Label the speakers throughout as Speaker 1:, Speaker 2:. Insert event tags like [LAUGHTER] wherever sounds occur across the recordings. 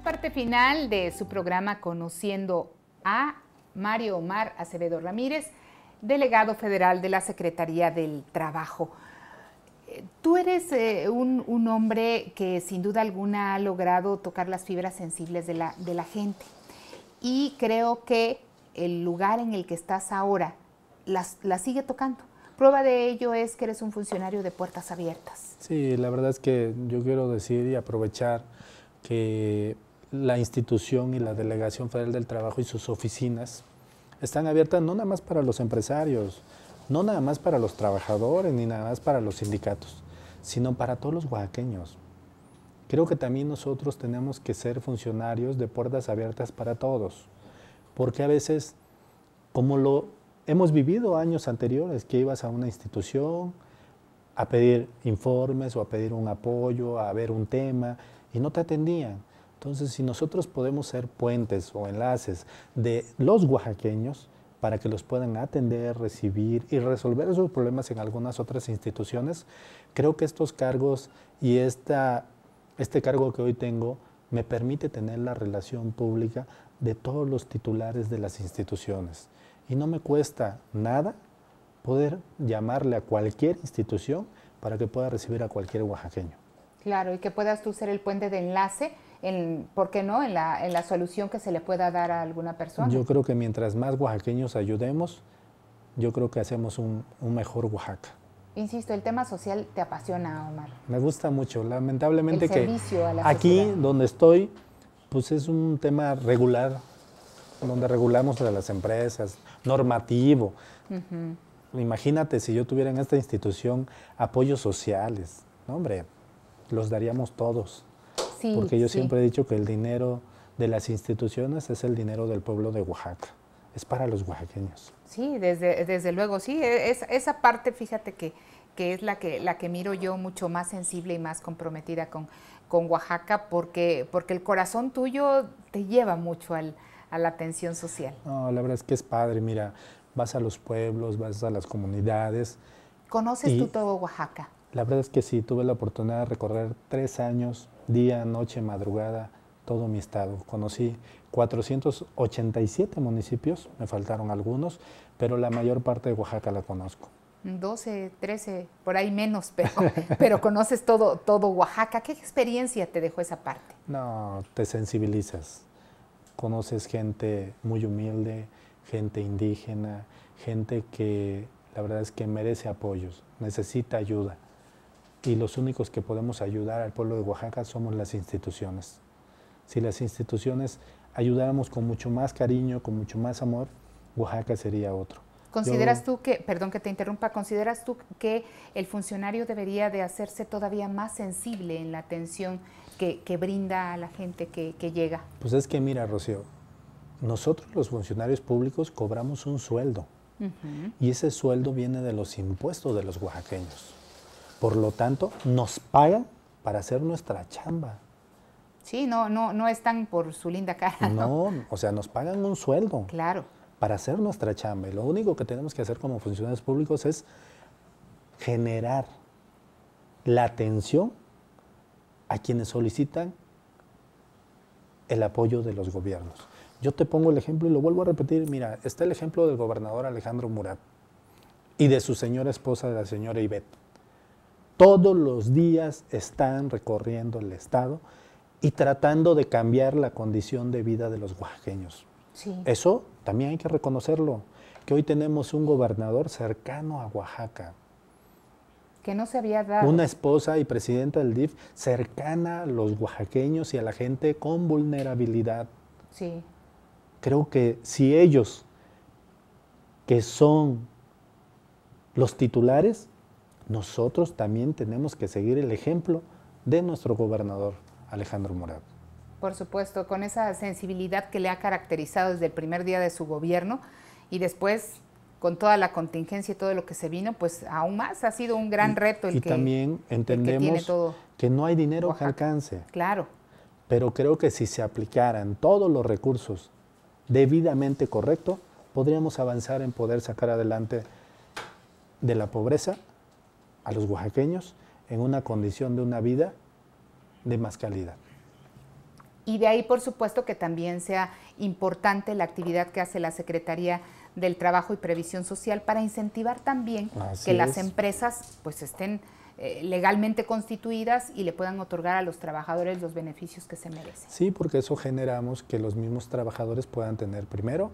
Speaker 1: parte final de su programa Conociendo a Mario Omar Acevedo Ramírez, delegado federal de la Secretaría del Trabajo. Eh, tú eres eh, un, hombre que sin duda alguna ha logrado tocar las fibras sensibles de la, gente y creo que el lugar en el que estás ahora la las sigue tocando. Prueba de ello es que eres un funcionario de puertas abiertas.
Speaker 2: Sí, la verdad es que yo quiero decir y aprovechar que la institución y la Delegación Federal del Trabajo y sus oficinas están abiertas no nada más para los empresarios, no nada más para los trabajadores, ni nada más para los sindicatos, sino para todos los oaxaqueños. Creo que también nosotros tenemos que ser funcionarios de puertas abiertas para todos, porque a veces, como lo hemos vivido años anteriores, que ibas a una institución a pedir informes o a pedir un apoyo, a ver un tema, y no te atendían entonces, si nosotros podemos ser puentes o enlaces de los oaxaqueños, para que los puedan atender, recibir y resolver esos problemas en algunas otras instituciones. Creo que estos cargos y esta, este cargo que hoy tengo me permite tener la relación pública de todos los titulares de las instituciones. Y no me cuesta nada poder llamarle a cualquier institución para que pueda recibir a cualquier oaxaqueño.
Speaker 1: Claro, y que puedas tú ser el puente de enlace en, ¿por qué no?, en la, en la solución que se le pueda dar a alguna persona. Yo creo
Speaker 2: que mientras más oaxaqueños ayudemos, yo creo que hacemos un, un mejor Oaxaca.
Speaker 1: Insisto, el tema social te apasiona, Omar.
Speaker 2: Me gusta mucho. Lamentablemente que aquí donde estoy, pues es un tema regular, donde regulamos a las empresas, normativo. Imagínate si yo tuviera en esta institución apoyos sociales, hombre, los daríamos todos porque yo siempre he dicho que el dinero de las instituciones es el dinero del pueblo de Oaxaca, es para los oaxaqueños.
Speaker 1: Sí, desde, desde luego, sí, e, esa parte, fíjate que, que es la que, la que miro yo mucho más sensible y más comprometida con, Oaxaca, porque, porque el corazón tuyo te lleva mucho al, a la atención social.
Speaker 2: No, la verdad es que es padre, mira, vas a los pueblos, vas a las comunidades.
Speaker 1: ¿Conoces tú todo Oaxaca?
Speaker 2: La verdad es que sí, tuve la oportunidad de recorrer tres años, día, noche, madrugada, todo mi estado. Conocí 487 municipios, me faltaron algunos, pero la mayor parte de Oaxaca la conozco.
Speaker 1: 12, 13, por ahí menos, [LAUGHS] pero, pero conoces todo, todo Oaxaca. ¿Qué experiencia te dejó
Speaker 2: esa parte? No, te sensibilizas. Conoces gente muy humilde, gente indígena, gente que la verdad es que merece apoyos, necesita ayuda y los únicos que podemos ayudar al pueblo de Oaxaca somos las instituciones. Si las instituciones ayudáramos con mucho más cariño, con mucho más amor, Oaxaca sería otro. ¿Consideras
Speaker 1: tú que, perdón que te interrumpa, consideras tú que el funcionario debería de hacerse todavía más sensible en la atención que, brinda a la gente que, llega?
Speaker 2: Pues es que mira, Rocío, nosotros los funcionarios públicos cobramos un sueldo y ese sueldo viene de los impuestos de los oaxaqueños. Por lo tanto, nos pagan para hacer nuestra chamba.
Speaker 1: Sí, no, no, no están por su linda cara. ¿no?
Speaker 2: o sea, nos pagan un sueldo. Claro. Para hacer nuestra chamba. Y lo único que tenemos que hacer como funcionarios públicos es generar la atención a quienes solicitan el apoyo de los gobiernos. Yo te pongo el ejemplo y lo vuelvo a repetir. Mira, está el ejemplo del gobernador Alejandro Murat y de su señora esposa, la señora Ivette todos los días están recorriendo el Estado y tratando de cambiar la condición de vida de los oaxaqueños. Sí. Eso también hay que reconocerlo, que hoy tenemos un gobernador cercano a Oaxaca.
Speaker 1: Que no se había dado. Una
Speaker 2: esposa y presidenta del DIF cercana a los oaxaqueños y a la gente con vulnerabilidad. Sí. Creo que si ellos, que son los titulares, nosotros también tenemos que seguir el ejemplo de nuestro gobernador Alejandro Morado.
Speaker 1: Por supuesto, con esa sensibilidad que le ha caracterizado desde el primer día de su gobierno y después con toda la contingencia y todo lo que se vino, pues aún más ha sido un gran reto el y que
Speaker 2: también entendemos que, que, no hay dinero a alcance. Claro. Pero creo que si se aplicaran todos los recursos debidamente correctos, podríamos avanzar en poder sacar adelante de la pobreza a los oaxaqueños en una condición de una vida de más calidad.
Speaker 1: Y de ahí, por supuesto, que también sea importante la actividad que hace la Secretaría del Trabajo y Previsión Social para incentivar también que las empresas pues estén eh, legalmente constituidas y le puedan otorgar a los trabajadores los beneficios que se merecen.
Speaker 2: Sí, porque eso generamos que los mismos trabajadores puedan tener primero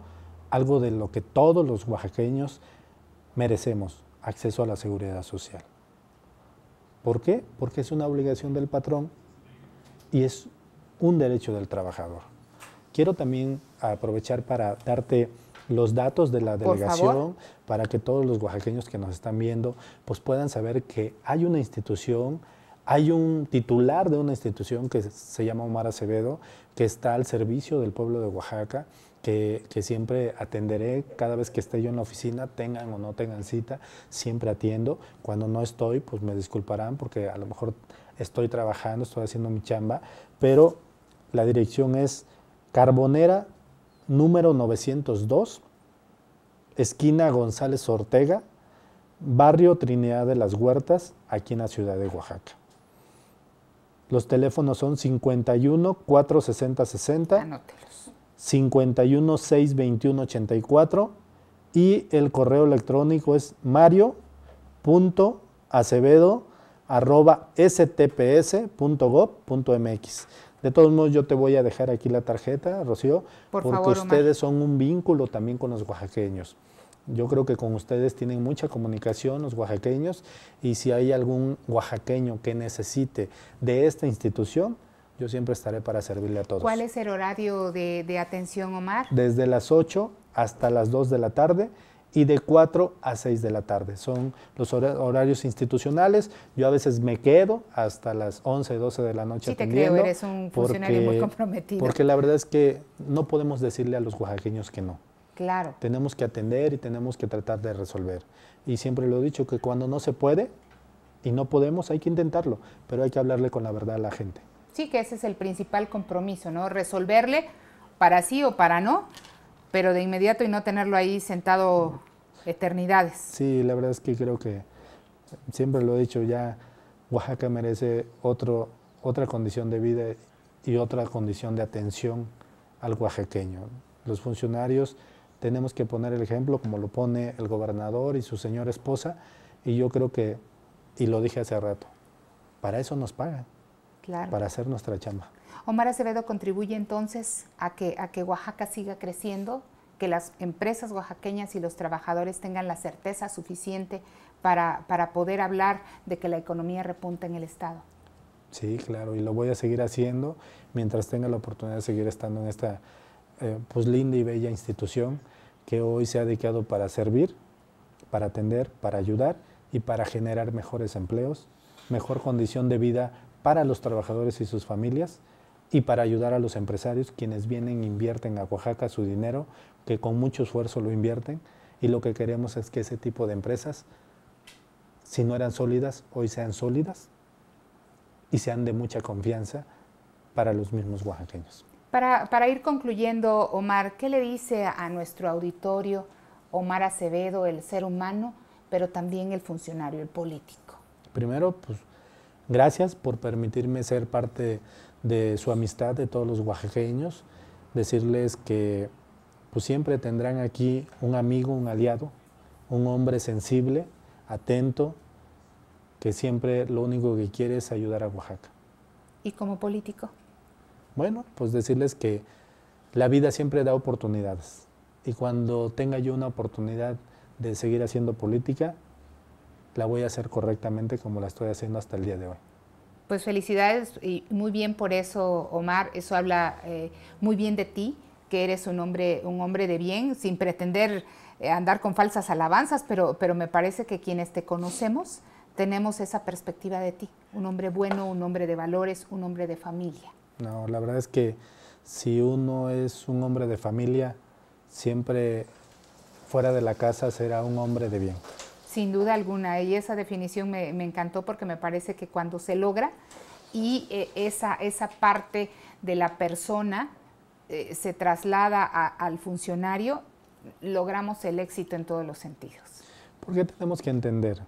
Speaker 2: algo de lo que todos los oaxaqueños merecemos, acceso a la seguridad social. ¿Por qué? Porque es una obligación del patrón y es un derecho del trabajador. Quiero también aprovechar para darte los datos de la delegación para que todos los oaxaqueños que nos están viendo pues puedan saber que hay una institución, hay un titular de una institución que se llama Omar Acevedo, que está al servicio del pueblo de Oaxaca, que, siempre atenderé cada vez que esté yo en la oficina, tengan o no tengan cita, siempre atiendo. Cuando no estoy, pues me disculparán porque a lo mejor estoy trabajando, estoy haciendo mi chamba, pero la dirección es Carbonera número 902, esquina González Ortega, barrio Trinidad de las Huertas, aquí en la ciudad de Oaxaca. Los teléfonos son 51 460 60. Anótelos. 51 6 84 y el correo electrónico es mario.acevedo.stps.gov.mx De todos modos, yo te voy a dejar aquí la tarjeta, Rocío, porque ustedes son un vínculo también con los oaxaqueños. Yo creo que con ustedes tienen mucha comunicación los oaxaqueños y si hay algún oaxaqueño que necesite de esta institución, yo siempre estaré para servirle a todos. ¿Cuál
Speaker 1: es el horario de, atención, Omar?
Speaker 2: Desde las 8 hasta las 2 de la tarde y de 4 a 6 de la tarde. Son los horarios institucionales. Yo a veces me quedo hasta las 11, 12 de la noche. Sí, te creo, eres un funcionario porque, muy comprometido. Porque la verdad es que no podemos decirle a los oaxaqueños que no. Claro. Tenemos que atender y tenemos que tratar de resolver. Y siempre lo he dicho, que cuando no se puede y no podemos, hay que intentarlo, pero hay que hablarle con la verdad a la gente
Speaker 1: sí que ese es el principal compromiso, ¿no? Resolverle para sí o para no, pero de inmediato y no tenerlo ahí sentado eternidades.
Speaker 2: Sí, la verdad es que creo que, siempre lo he dicho, ya Oaxaca merece otro, otra condición de vida y otra condición de atención al oaxaqueño. Los funcionarios tenemos que poner el ejemplo como lo pone el gobernador y su señora esposa, y yo creo que, y lo dije hace rato, para eso nos pagan para hacer nuestra chamba.
Speaker 1: Omar Acevedo contribuye entonces a que, a que Oaxaca siga creciendo, que las empresas oaxaqueñas y los trabajadores tengan la certeza suficiente para, poder hablar de que la economía repunta en el Estado.
Speaker 2: Sí, claro, y lo voy a seguir haciendo mientras tenga la oportunidad de seguir estando en esta eh, pues linda y bella institución que hoy se ha dedicado para servir, para atender, para ayudar y para generar mejores empleos, mejor condición de vida para los trabajadores y sus familias y para ayudar a los empresarios quienes vienen e invierten a Oaxaca su dinero, que con mucho esfuerzo lo invierten y lo que queremos es que ese tipo de empresas, si no eran sólidas, hoy sean sólidas y sean de mucha confianza para los mismos oaxaqueños.
Speaker 1: Para, para, ir concluyendo, Omar, ¿qué le dice a nuestro auditorio Omar Acevedo, el ser humano, pero también el funcionario, el político?
Speaker 2: Primero, pues Gracias por permitirme ser parte de, su amistad, de todos los oaxaqueños. Decirles que pues, siempre tendrán aquí un amigo, un aliado, un hombre sensible, atento, que siempre lo único que quiere es ayudar a Oaxaca.
Speaker 1: ¿Y como político?
Speaker 2: Bueno, pues decirles que la vida siempre da oportunidades. Y cuando tenga yo una oportunidad de seguir haciendo política, la voy a hacer correctamente como la estoy haciendo hasta el día de hoy.
Speaker 1: Pues felicidades y muy bien por eso, Omar. Eso habla eh, muy bien de ti, que eres un hombre, un hombre de bien, sin pretender eh, andar con falsas alabanzas, pero, pero me parece que quienes te conocemos tenemos esa perspectiva de ti, un hombre bueno, un hombre de valores, un hombre de familia.
Speaker 2: No, la verdad es que si uno es un hombre de familia, siempre fuera de la casa será un hombre de bien
Speaker 1: sin duda alguna. Y esa definición me, encantó porque me parece que cuando se logra y eh, esa, parte de la persona eh, se traslada al funcionario, logramos el éxito en todos los sentidos.
Speaker 2: Porque tenemos que entender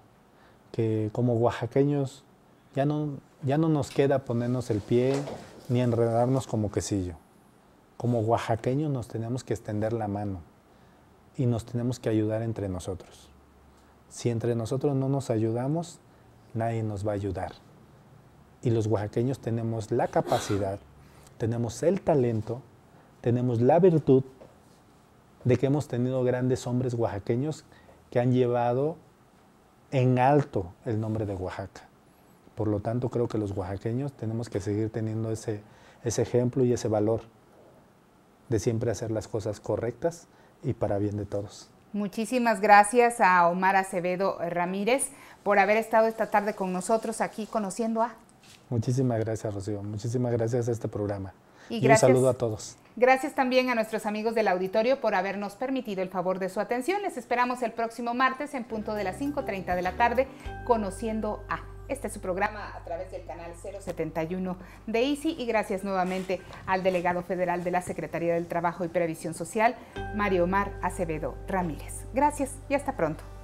Speaker 2: que como oaxaqueños ya no, ya no nos queda ponernos el pie ni enredarnos como quesillo. Como oaxaqueños nos tenemos que extender la mano y nos tenemos que ayudar entre nosotros. Si entre nosotros no nos ayudamos, nadie nos va a ayudar. Y los oaxaqueños tenemos la capacidad, tenemos el talento, tenemos la virtud de que hemos tenido grandes hombres oaxaqueños que han llevado en alto el nombre de Oaxaca. Por lo tanto, creo que los oaxaqueños tenemos que seguir teniendo ese, ese ejemplo y ese valor de siempre hacer las cosas correctas y para bien de todos.
Speaker 1: Muchísimas gracias a Omar Acevedo Ramírez por haber estado esta tarde con nosotros aquí conociendo a.
Speaker 2: Muchísimas gracias, Rocío. Muchísimas gracias a este programa. Y, un saludo a todos.
Speaker 1: Gracias también a nuestros amigos del auditorio por habernos permitido el favor de su atención. Les esperamos el próximo martes en punto de las 5.30 de la tarde, conociendo a... Este es su programa a través del canal 071 de ICI y gracias nuevamente al delegado federal de la Secretaría del Trabajo y Previsión Social, Mario Omar Acevedo Ramírez. Gracias y hasta pronto.